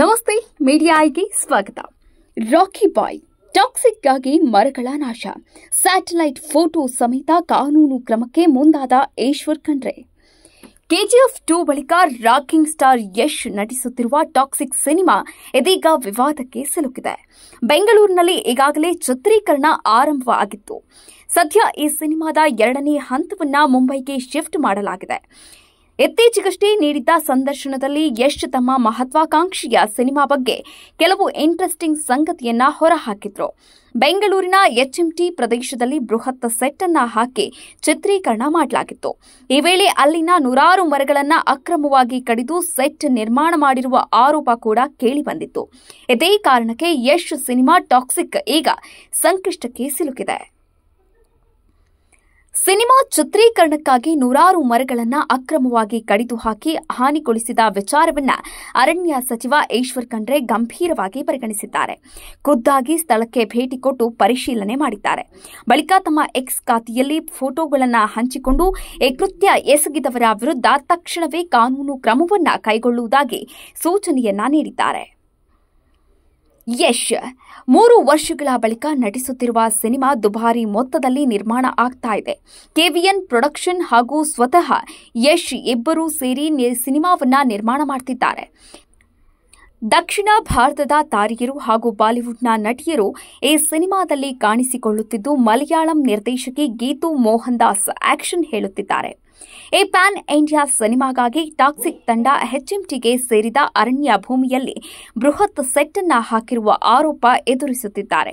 ನಮಸ್ತೆ ಮೀಡಿಯಾ ಸ್ವಾಗತ ರಾಕಿ ಬಾಯ್ ಟಾಕ್ಸಿಕ್ಗಾಗಿ ಮರಗಳ ನಾಶ ಸ್ಯಾಟಲೈಟ್ ಫೋಟೋ ಸಮೇತ ಕಾನೂನು ಕ್ರಮಕ್ಕೆ ಮುಂದಾದ ಈಶ್ವರ್ ಖಂಡ್ರೆ ಕೆಜಿಎಫ್ ಟೂ ಬಳಿಕ ರಾಕಿಂಗ್ ಸ್ಟಾರ್ ಯಶ್ ನಟಿಸುತ್ತಿರುವ ಟಾಕ್ಸಿಕ್ ಸಿನಿಮಾ ಇದೀಗ ವಿವಾದಕ್ಕೆ ಸಿಲುಕಿದೆ ಬೆಂಗಳೂರಿನಲ್ಲಿ ಈಗಾಗಲೇ ಚಿತ್ರೀಕರಣ ಆರಂಭವಾಗಿತ್ತು ಸದ್ಯ ಈ ಸಿನಿಮಾದ ಎರಡನೇ ಹಂತವನ್ನು ಮುಂಬೈಗೆ ಶಿಫ್ಟ್ ಮಾಡಲಾಗಿದೆ ಇತ್ತೀಚೆಗಷ್ಟೇ ನೀಡಿದ್ದ ಸಂದರ್ಶನದಲ್ಲಿ ಯಶ್ ತಮ್ಮ ಮಹತ್ವಾಕಾಂಕ್ಷಿಯ ಸಿನಿಮಾ ಬಗ್ಗೆ ಕೆಲವು ಇಂಟ್ರೆಸ್ಟಿಂಗ್ ಸಂಗತಿಯನ್ನ ಹೊರಹಾಕಿದ್ರು ಬೆಂಗಳೂರಿನ ಎಚ್ಎಂಟಿ ಪ್ರದೇಶದಲ್ಲಿ ಬೃಹತ್ ಸೆಟ್ ಅನ್ನ ಹಾಕಿ ಚಿತ್ರೀಕರಣ ಮಾಡಲಾಗಿತ್ತು ಈ ವೇಳೆ ಅಲ್ಲಿನ ನೂರಾರು ಮರಗಳನ್ನು ಅಕ್ರಮವಾಗಿ ಕಡಿದು ಸೆಟ್ ನಿರ್ಮಾಣ ಮಾಡಿರುವ ಆರೋಪ ಕೂಡ ಕೇಳಿಬಂದಿತ್ತು ಇದೇ ಕಾರಣಕ್ಕೆ ಯಶ್ ಸಿನಿಮಾ ಟಾಕ್ಸಿಕ್ ಈಗ ಸಂಕಷ್ಟಕ್ಕೆ ಸಿಲುಕಿದೆ ಸಿನಿಮಾ ಚಿತ್ರೀಕರಣಕ್ಕಾಗಿ ನೂರಾರು ಮರಗಳನ್ನು ಅಕ್ರಮವಾಗಿ ಕಡಿದು ಹಾಕಿ ಹಾನಿಗೊಳಿಸಿದ ವಿಚಾರವನ್ನ ಅರಣ್ಯ ಸಚಿವ ಈಶ್ವರ್ ಖಂಡ್ರೆ ಗಂಭೀರವಾಗಿ ಪರಿಗಣಿಸಿದ್ದಾರೆ ಖುದ್ದಾಗಿ ಸ್ಥಳಕ್ಕೆ ಭೇಟಿ ಕೊಟ್ಟು ಪರಿಶೀಲನೆ ಮಾಡಿದ್ದಾರೆ ಬಳಿಕ ತಮ್ಮ ಎಕ್ಸ್ ಖಾತೆಯಲ್ಲಿ ಫೋಟೋಗಳನ್ನು ಹಂಚಿಕೊಂಡು ಈ ಕೃತ್ಯ ಎಸಗಿದವರ ವಿರುದ್ಧ ತಕ್ಷಣವೇ ಕಾನೂನು ಕ್ರಮವನ್ನು ಕೈಗೊಳ್ಳುವುದಾಗಿ ಸೂಚನೆಯನ್ನ ನೀಡಿದ್ದಾರೆ ಯಶ್ ಮೂರು ವರ್ಷಗಳ ಬಳಿಕ ನಟಿಸುತ್ತಿರುವ ಸಿನಿಮಾ ದುಬಾರಿ ಮೊತ್ತದಲ್ಲಿ ನಿರ್ಮಾಣ ಆಗ್ತಾ ಇದೆ ಕೆವಿಎನ್ ಪ್ರೊಡಕ್ಷನ್ ಹಾಗೂ ಸ್ವತಃ ಯಶ್ ಇಬ್ಬರೂ ಸೇರಿ ಸಿನಿಮಾವನ್ನ ನಿರ್ಮಾಣ ಮಾಡ್ತಿದ್ದಾರೆ ದಕ್ಷಿಣ ಭಾರತದ ತಾರಿಯರು ಹಾಗೂ ಬಾಲಿವುಡ್ನ ನಟಿಯರು ಈ ಸಿನಿಮಾದಲ್ಲಿ ಕಾಣಿಸಿಕೊಳ್ಳುತ್ತಿದ್ದು ಮಲಯಾಳಂ ನಿರ್ದೇಶಕಿ ಗೀತು ಮೋಹನ್ ದಾಸ್ ಆಕ್ಷನ್ ಹೇಳುತ್ತಿದ್ದಾರೆ ಈ ಪ್ಯಾನ್ ಇಂಡಿಯಾ ಸಿನಿಮಾಗಾಗಿ ಟಾಕ್ಸಿಕ್ ತಂಡ ಹೆಚ್ಎಂಟಿಗೆ ಸೇರಿದ ಅರಣ್ಯ ಭೂಮಿಯಲ್ಲಿ ಬೃಹತ್ ಸೆಟ್ ಅನ್ನು ಹಾಕಿರುವ ಆರೋಪ ಎದುರಿಸುತ್ತಿದ್ದಾರೆ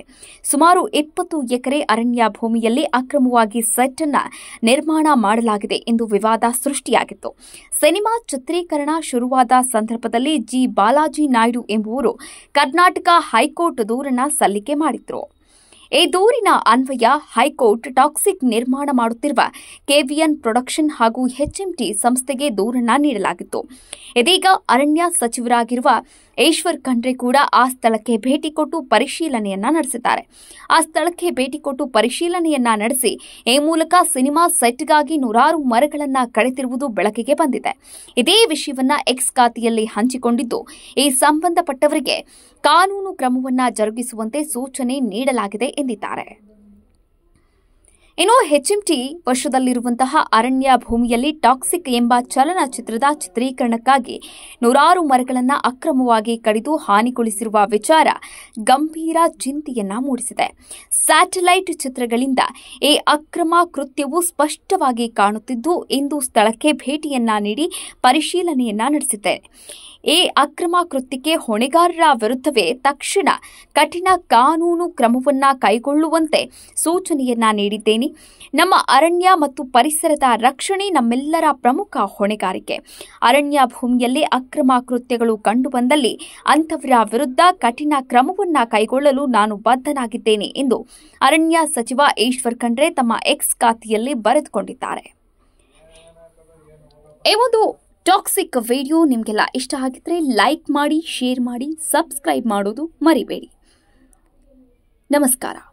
ಸುಮಾರು ಇಪ್ಪತ್ತು ಎಕರೆ ಅರಣ್ಯ ಭೂಮಿಯಲ್ಲಿ ಅಕ್ರಮವಾಗಿ ಸೆಟ್ ಅನ್ನು ನಿರ್ಮಾಣ ಮಾಡಲಾಗಿದೆ ಎಂದು ವಿವಾದ ಸೃಷ್ಟಿಯಾಗಿತ್ತು ಸಿನಿಮಾ ಚಿತ್ರೀಕರಣ ಶುರುವಾದ ಸಂದರ್ಭದಲ್ಲಿ ಜಿ ಬಾಲಾಜಿ ನಾಯ್ಡು ಎಂಬುವರು ಕರ್ನಾಟಕ ಹೈಕೋರ್ಟ್ ದೂರನ್ನ ಸಲ್ಲಿಕೆ ಮಾಡಿದ್ರು ಈ ದೂರಿನ ಅನ್ವಯ ಹೈಕೋರ್ಟ್ ಟಾಕ್ಸಿಕ್ ನಿರ್ಮಾಣ ಮಾಡುತ್ತಿರುವ ಕೆವಿಎನ್ ಪ್ರೊಡಕ್ಷನ್ ಹಾಗೂ ಎಚ್ಎಂಟಿ ಸಂಸ್ಥೆಗೆ ದೂರನ್ನ ನೀಡಲಾಗಿತ್ತು ಇದೀಗ ಅರಣ್ಯ ಸಚಿವರಾಗಿರುವ ಈಶ್ವರ್ ಖಂಡ್ರೆ ಕೂಡ ಆ ಸ್ಥಳಕ್ಕೆ ಭೇಟಿ ಕೊಟ್ಟು ಪರಿಶೀಲನೆಯನ್ನ ನಡೆಸಿದ್ದಾರೆ ಆ ಸ್ಥಳಕ್ಕೆ ಭೇಟಿ ಕೊಟ್ಟು ಪರಿಶೀಲನೆಯನ್ನ ನಡೆಸಿ ಈ ಮೂಲಕ ಸಿನಿಮಾ ಸೆಟ್ಗಾಗಿ ನೂರಾರು ಮರಗಳನ್ನ ಕಳೆತಿರುವುದು ಬೆಳಕಿಗೆ ಬಂದಿದೆ ಇದೇ ವಿಷಯವನ್ನ ಎಕ್ಸ್ ಖಾತೆಯಲ್ಲಿ ಹಂಚಿಕೊಂಡಿದ್ದು ಈ ಸಂಬಂಧಪಟ್ಟವರಿಗೆ ಕಾನೂನು ಕ್ರಮವನ್ನ ಜರುಗಿಸುವಂತೆ ಸೂಚನೆ ನೀಡಲಾಗಿದೆ ಎಂದಿದ್ದಾರೆ ಇನ್ನು ಎಚ್ಎಂಟಿ ವರ್ಷದಲ್ಲಿರುವಂತಹ ಅರಣ್ಯ ಭೂಮಿಯಲ್ಲಿ ಟಾಕ್ಸಿಕ್ ಎಂಬ ಚಲನಚಿತ್ರದ ಚಿತ್ರೀಕರಣಕ್ಕಾಗಿ ನೂರಾರು ಮರಗಳನ್ನು ಅಕ್ರಮವಾಗಿ ಕಡಿದು ಹಾನಿಗೊಳಿಸಿರುವ ವಿಚಾರ ಗಂಭೀರ ಚಿಂತೆಯನ್ನ ಮೂಡಿಸಿದೆ ಸ್ಯಾಟಲೈಟ್ ಚಿತ್ರಗಳಿಂದ ಈ ಅಕ್ರಮ ಕೃತ್ಯವು ಸ್ಪಷ್ಟವಾಗಿ ಕಾಣುತ್ತಿದ್ದು ಇಂದು ಸ್ಥಳಕ್ಕೆ ಭೇಟಿಯನ್ನ ನೀಡಿ ಪರಿಶೀಲನೆಯನ್ನ ನಡೆಸಿದೆ ಈ ಅಕ್ರಮ ಕೃತ್ಯಕ್ಕೆ ಹೊಣೆಗಾರರ ವಿರುದ್ಧವೇ ತಕ್ಷಣ ಕಠಿಣ ಕಾನೂನು ಕ್ರಮವನ್ನು ಕೈಗೊಳ್ಳುವಂತೆ ಸೂಚನೆಯನ್ನ ನೀಡಿದ್ದೇನೆ ನಮ್ಮ ಅರಣ್ಯ ಮತ್ತು ಪರಿಸರದ ರಕ್ಷಣೆ ನಮ್ಮೆಲ್ಲರ ಪ್ರಮುಖ ಹೊಣೆಗಾರಿಕೆ ಅರಣ್ಯ ಭೂಮಿಯಲ್ಲಿ ಅಕ್ರಮ ಕೃತ್ಯಗಳು ಕಂಡುಬಂದಲ್ಲಿ ಅಂಥವರ ವಿರುದ್ಧ ಕಠಿಣ ಕ್ರಮವನ್ನು ಕೈಗೊಳ್ಳಲು ನಾನು ಬದ್ಧನಾಗಿದ್ದೇನೆ ಎಂದು ಅರಣ್ಯ ಸಚಿವ ಈಶ್ವರ್ ಖಂಡ್ರೆ ತಮ್ಮ ಎಕ್ಸ್ ಖಾತೆಯಲ್ಲಿ ಬರೆದುಕೊಂಡಿದ್ದಾರೆ ಟಾಕ್ಸಿಕ್ ವಿಡಿಯೋ ನಿಮಗೆಲ್ಲ ಇಷ್ಟ ಆಗಿದ್ರೆ ಲೈಕ್ ಮಾಡಿ ಶೇರ್ ಮಾಡಿ ಸಬ್ಸ್ಕ್ರೈಬ್ ಮಾಡೋದು ಮರಿಬೇಡಿ ನಮಸ್ಕಾರ